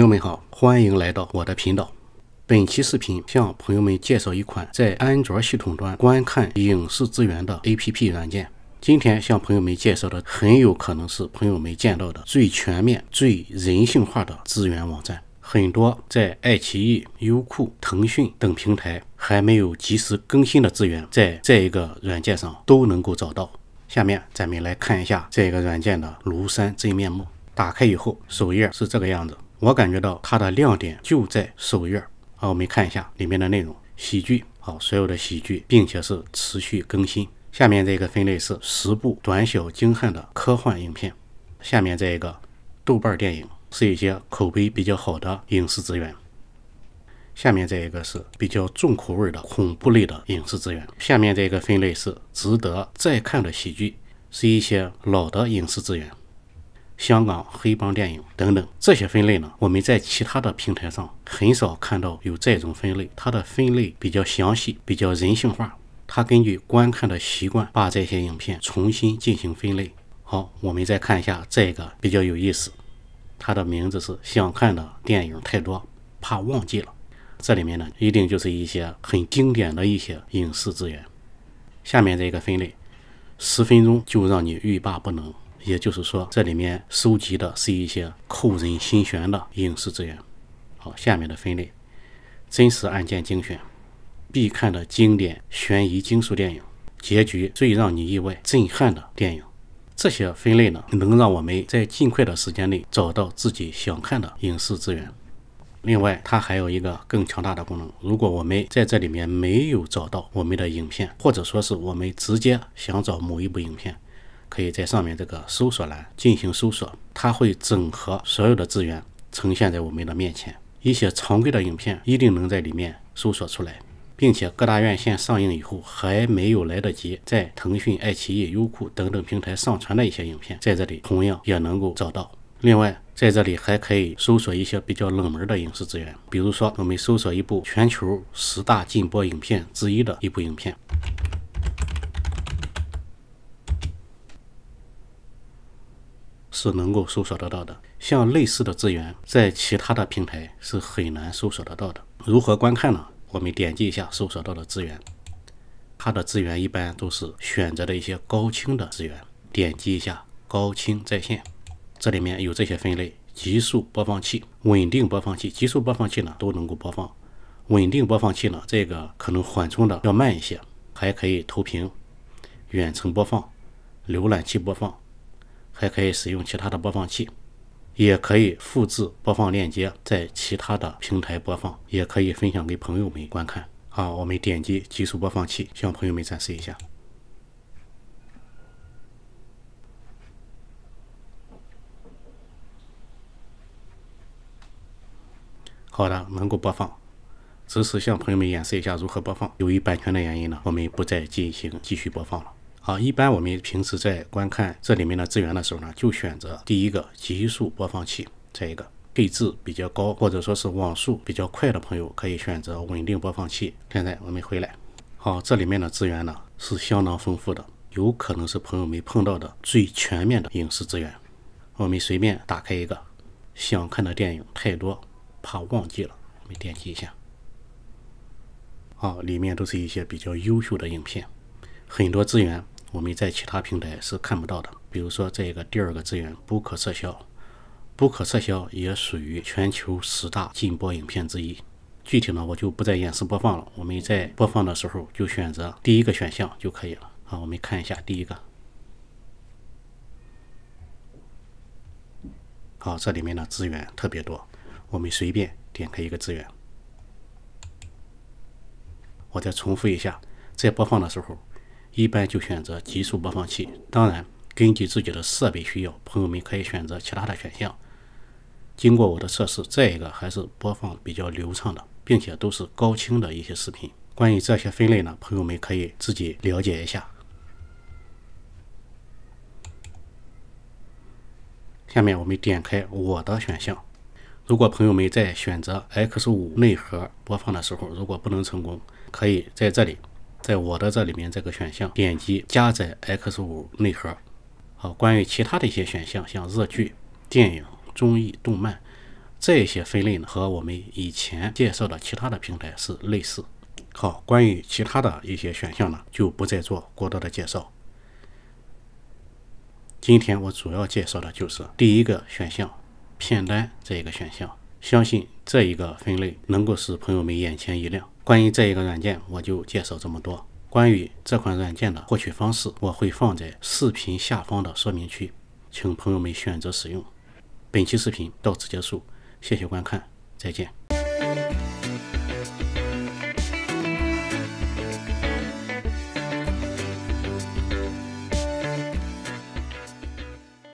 朋友们好，欢迎来到我的频道。本期视频向朋友们介绍一款在安卓系统端观看影视资源的 APP 软件。今天向朋友们介绍的很有可能是朋友们见到的最全面、最人性化的资源网站。很多在爱奇艺、优酷、腾讯等平台还没有及时更新的资源，在这一个软件上都能够找到。下面咱们来看一下这个软件的庐山真面目。打开以后，首页是这个样子。我感觉到它的亮点就在首页儿，好，我们看一下里面的内容，喜剧，好，所有的喜剧，并且是持续更新。下面这个分类是十部短小精悍的科幻影片，下面这一个豆瓣电影是一些口碑比较好的影视资源，下面这一个是比较重口味的恐怖类的影视资源，下面这个分类是值得再看的喜剧，是一些老的影视资源。香港黑帮电影等等这些分类呢，我们在其他的平台上很少看到有这种分类，它的分类比较详细，比较人性化。它根据观看的习惯把这些影片重新进行分类。好，我们再看一下这个比较有意思，它的名字是想看的电影太多，怕忘记了。这里面呢，一定就是一些很经典的一些影视资源。下面这个分类，十分钟就让你欲罢不能。也就是说，这里面收集的是一些扣人心弦的影视资源。好，下面的分类：真实案件精选、必看的经典悬疑惊悚电影、结局最让你意外震撼的电影。这些分类呢，能让我们在尽快的时间内找到自己想看的影视资源。另外，它还有一个更强大的功能：如果我们在这里面没有找到我们的影片，或者说是我们直接想找某一部影片。可以在上面这个搜索栏进行搜索，它会整合所有的资源呈现在我们的面前。一些常规的影片一定能在里面搜索出来，并且各大院线上映以后还没有来得及在腾讯、爱奇艺、优酷等等平台上传的一些影片，在这里同样也能够找到。另外，在这里还可以搜索一些比较冷门的影视资源，比如说我们搜索一部全球十大禁播影片之一的一部影片。是能够搜索得到的，像类似的资源，在其他的平台是很难搜索得到的。如何观看呢？我们点击一下搜索到的资源，它的资源一般都是选择的一些高清的资源。点击一下高清在线，这里面有这些分类：极速播放器、稳定播放器。极速播放器呢都能够播放，稳定播放器呢这个可能缓冲的要慢一些，还可以投屏、远程播放、浏览器播放。还可以使用其他的播放器，也可以复制播放链接，在其他的平台播放，也可以分享给朋友们观看。啊，我们点击极速播放器，向朋友们展示一下。好的，能够播放，只是向朋友们演示一下如何播放。由于版权的原因呢，我们不再进行继续播放了。好，一般我们平时在观看这里面的资源的时候呢，就选择第一个极速播放器。这一个配置比较高，或者说是网速比较快的朋友，可以选择稳定播放器。现在我们回来，好，这里面的资源呢是相当丰富的，有可能是朋友们碰到的最全面的影视资源。我们随便打开一个，想看的电影太多，怕忘记了，我们点击一下。好，里面都是一些比较优秀的影片。很多资源我们在其他平台是看不到的，比如说这个第二个资源不可撤销，不可撤销也属于全球十大禁播影片之一。具体呢，我就不再演示播放了。我们在播放的时候就选择第一个选项就可以了好，我们看一下第一个，好，这里面的资源特别多，我们随便点开一个资源。我再重复一下，在播放的时候。一般就选择极速播放器，当然根据自己的设备需要，朋友们可以选择其他的选项。经过我的测试，这一个还是播放比较流畅的，并且都是高清的一些视频。关于这些分类呢，朋友们可以自己了解一下。下面我们点开我的选项，如果朋友们在选择 X5 内核播放的时候，如果不能成功，可以在这里。在我的这里面这个选项，点击加载 X 五内核。好，关于其他的一些选项，像热剧、电影、综艺、动漫这些分类呢，和我们以前介绍的其他的平台是类似。好，关于其他的一些选项呢，就不再做过多的介绍。今天我主要介绍的就是第一个选项，片单这一个选项，相信这一个分类能够使朋友们眼前一亮。关于这一个软件，我就介绍这么多。关于这款软件的获取方式，我会放在视频下方的说明区，请朋友们选择使用。本期视频到此结束，谢谢观看，再见。